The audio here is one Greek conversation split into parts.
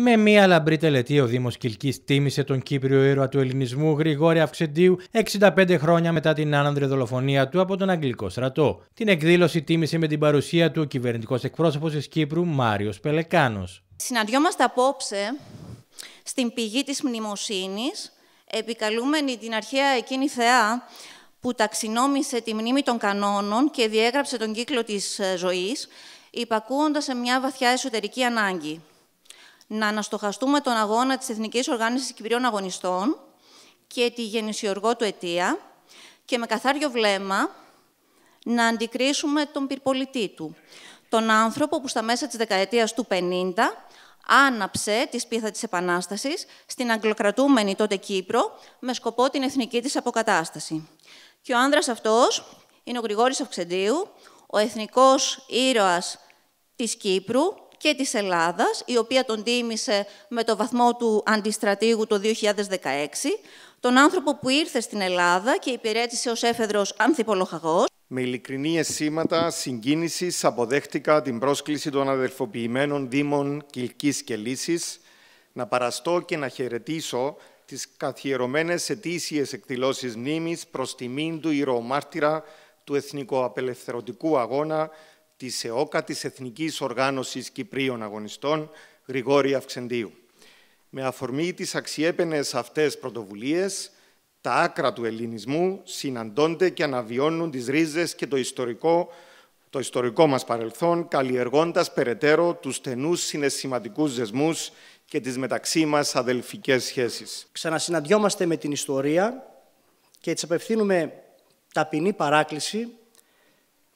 Με μία λαμπρή τελετή, ο Δήμος Κυλκής τίμησε τον Κύπριο ήρωα του Ελληνισμού Γρηγόρη Αυξεντίου 65 χρόνια μετά την άνανδρη δολοφονία του από τον Αγγλικό στρατό. Την εκδήλωση τίμησε με την παρουσία του ο κυβερνητικός εκπρόσωπος της Κύπρου Μάριος Πελεκάνος. Συναντιόμαστε απόψε στην πηγή της μνημοσύνης, επικαλούμενη την αρχαία εκείνη θεά που ταξινόμησε τη μνήμη των κανόνων και διέγραψε τον κύκλο της ζωής, υπακούοντας σε μια βαθιά εσωτερική ανάγκη να αναστοχαστούμε τον αγώνα της Εθνικής Οργάνωσης Κυπρίων Αγωνιστών και τη γεννησιοργό του αιτία και με καθάριο βλέμμα να αντικρίσουμε τον πυρπολιτή του, τον άνθρωπο που στα μέσα της δεκαετίας του 50 άναψε τη σπίθα της Επανάστασης στην αγγλοκρατούμενη τότε Κύπρο με σκοπό την εθνική της αποκατάσταση. Και ο άνδρας αυτός είναι ο Γρηγόρης Αυξεντίου, ο εθνικός ήρωας της Κύπρου, και της Ελλάδας, η οποία τον τίμησε με το βαθμό του αντιστρατήγου το 2016, τον άνθρωπο που ήρθε στην Ελλάδα και υπηρέτησε ως έφεδρος ανθιπολοχαγός. Με ειλικρινή αισθήματα συγκίνησης αποδέχτηκα την πρόσκληση των αδελφοποιημένων Δήμων Κιλκής και Λύσης να παραστώ και να χαιρετήσω τις καθιερωμένες ετήσιες εκδηλώσεις μνήμης προς τιμήν του ηρωομάρτυρα του Εθνικοαπελευθερωτικού Αγώνα της ΕΟΚΑ, της Εθνικής Οργάνωσης Κυπρίων Αγωνιστών, Γρηγόρη Αυξεντίου. Με αφορμή τις αξιέπαινες αυτές πρωτοβουλίες, τα άκρα του ελληνισμού συναντώνται και αναβιώνουν τις ρίζες και το ιστορικό, το ιστορικό μας παρελθόν, καλλιεργώντας περαιτέρω τους στενούς συναισθηματικούς δεσμούς και τις μεταξύ μας αδελφικές σχέσεις. Ξανασυναντιόμαστε με την ιστορία και έτσι απευθύνουμε ταπεινή παράκληση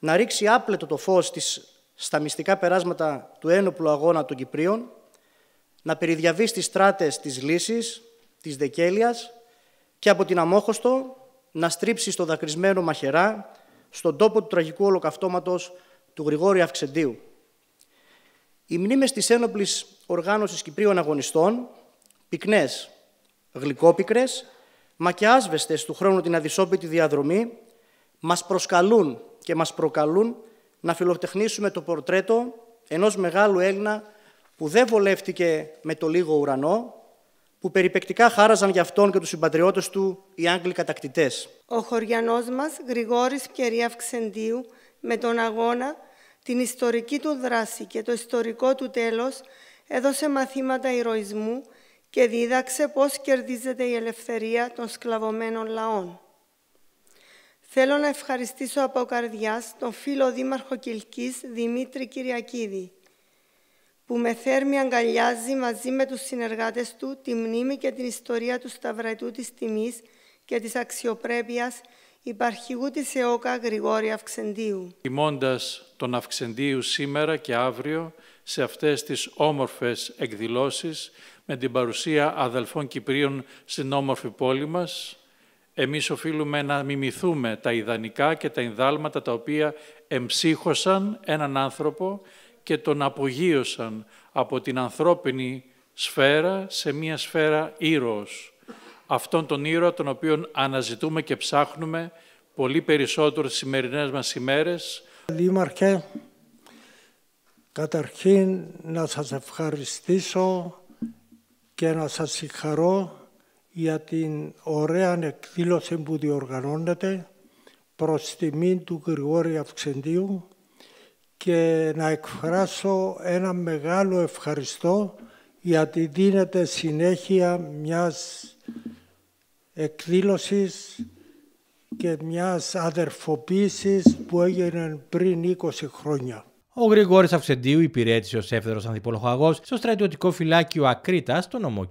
να ρίξει άπλετο το φως της στα μυστικά περάσματα του ένοπλου αγώνα των Κυπρίων, να περιδιαβεί στις στράτες της Λύσης, της δεκέλιας και από την Αμόχωστο να στρίψει στο δακρυσμένο μαχερά στον τόπο του τραγικού ολοκαυτώματος του Γρηγόρη Αυξεντίου. Οι μνήμες της ένοπλης οργάνωσης Κυπρίων αγωνιστών, πυκνές, γλυκόπικρες, μα και άσβεστες του χρόνου την αδυσόπιτη διαδρομή, μας προσκαλούν και μας προκαλούν να φιλοτεχνήσουμε το πορτρέτο ενός μεγάλου Έλληνα που δεν βολεύτηκε με το λίγο ουρανό, που περιπεκτικά χάραζαν για αυτόν και τους συμπατριώτες του οι Άγγλοι κατακτητές. Ο χωριανός μας, Γρηγόρης Πιερία Αυξεντίου, με τον αγώνα, την ιστορική του δράση και το ιστορικό του τέλος, έδωσε μαθήματα ηρωισμού και δίδαξε πώς κερδίζεται η ελευθερία των σκλαβωμένων λαών. Θέλω να ευχαριστήσω από καρδιάς τον φίλο δήμαρχο Κιλκής Δημήτρη Κυριακίδη, που με θέρμη αγκαλιάζει μαζί με τους συνεργάτες του τη μνήμη και την ιστορία του σταυραϊτού της τιμής και της αξιοπρέπειας υπαρχηγού της ΕΟΚΑ Γρηγόρη Αυξεντίου. Τιμώντας τον Αυξεντίου σήμερα και αύριο σε αυτές τις όμορφες εκδηλώσεις με την παρουσία αδελφών Κυπρίων στην όμορφη πόλη μας, εμείς οφείλουμε να μιμηθούμε τα ιδανικά και τα ενδάλματα τα οποία εμψύχωσαν έναν άνθρωπο και τον απογείωσαν από την ανθρώπινη σφαίρα σε μία σφαίρα ήρωος. Αυτόν τον ήρωα τον οποίον αναζητούμε και ψάχνουμε πολύ περισσότερο στις σημερινές μας ημέρες. Δήμαρχε, καταρχήν να σας ευχαριστήσω και να σας συγχαρώ για την ωραία εκδήλωση που διοργανώνεται προς τιμή του Γρηγόρη Αυξεντίου και να εκφράσω ένα μεγάλο ευχαριστώ γιατί δίνεται συνέχεια μιας εκδήλωσης και μιας αδερφοποίησης που έγινε πριν 20 χρόνια. Ο Γρηγόρης Αυξεντίου υπηρέτησε ως έφεδρος ανθιπολοχαγό στο στρατιωτικό φυλάκιο Ακρίτας στο νομό